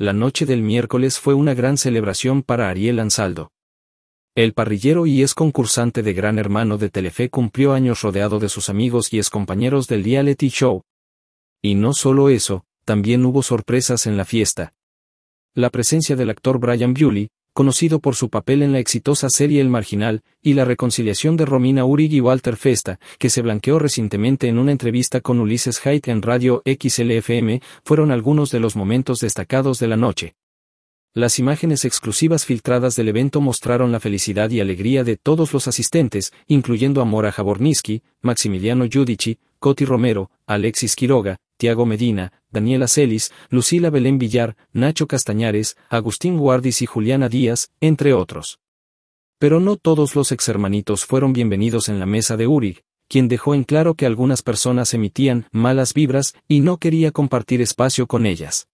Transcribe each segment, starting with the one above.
La noche del miércoles fue una gran celebración para Ariel Ansaldo. El parrillero y ex concursante de Gran Hermano de Telefe cumplió años rodeado de sus amigos y ex compañeros del reality show. Y no solo eso, también hubo sorpresas en la fiesta. La presencia del actor Brian Bewley, conocido por su papel en la exitosa serie El Marginal, y la reconciliación de Romina Urig y Walter Festa, que se blanqueó recientemente en una entrevista con Ulises Haidt en Radio XLFM, fueron algunos de los momentos destacados de la noche. Las imágenes exclusivas filtradas del evento mostraron la felicidad y alegría de todos los asistentes, incluyendo a Mora Jaborniski, Maximiliano Giudici, Coti Romero, Alexis Quiroga, Tiago Medina, Daniela Celis, Lucila Belén Villar, Nacho Castañares, Agustín Guardis y Juliana Díaz, entre otros. Pero no todos los hermanitos fueron bienvenidos en la mesa de Uri, quien dejó en claro que algunas personas emitían malas vibras y no quería compartir espacio con ellas.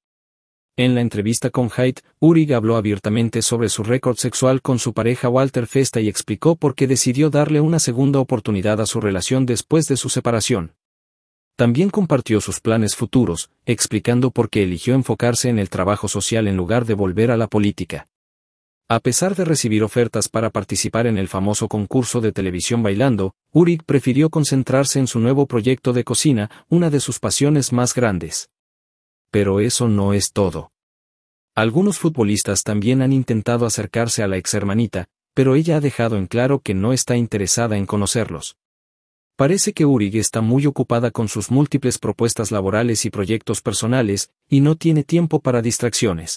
En la entrevista con Haidt, Urig habló abiertamente sobre su récord sexual con su pareja Walter Festa y explicó por qué decidió darle una segunda oportunidad a su relación después de su separación. También compartió sus planes futuros, explicando por qué eligió enfocarse en el trabajo social en lugar de volver a la política. A pesar de recibir ofertas para participar en el famoso concurso de televisión Bailando, Uric prefirió concentrarse en su nuevo proyecto de cocina, una de sus pasiones más grandes. Pero eso no es todo. Algunos futbolistas también han intentado acercarse a la ex hermanita, pero ella ha dejado en claro que no está interesada en conocerlos. Parece que Urig está muy ocupada con sus múltiples propuestas laborales y proyectos personales, y no tiene tiempo para distracciones.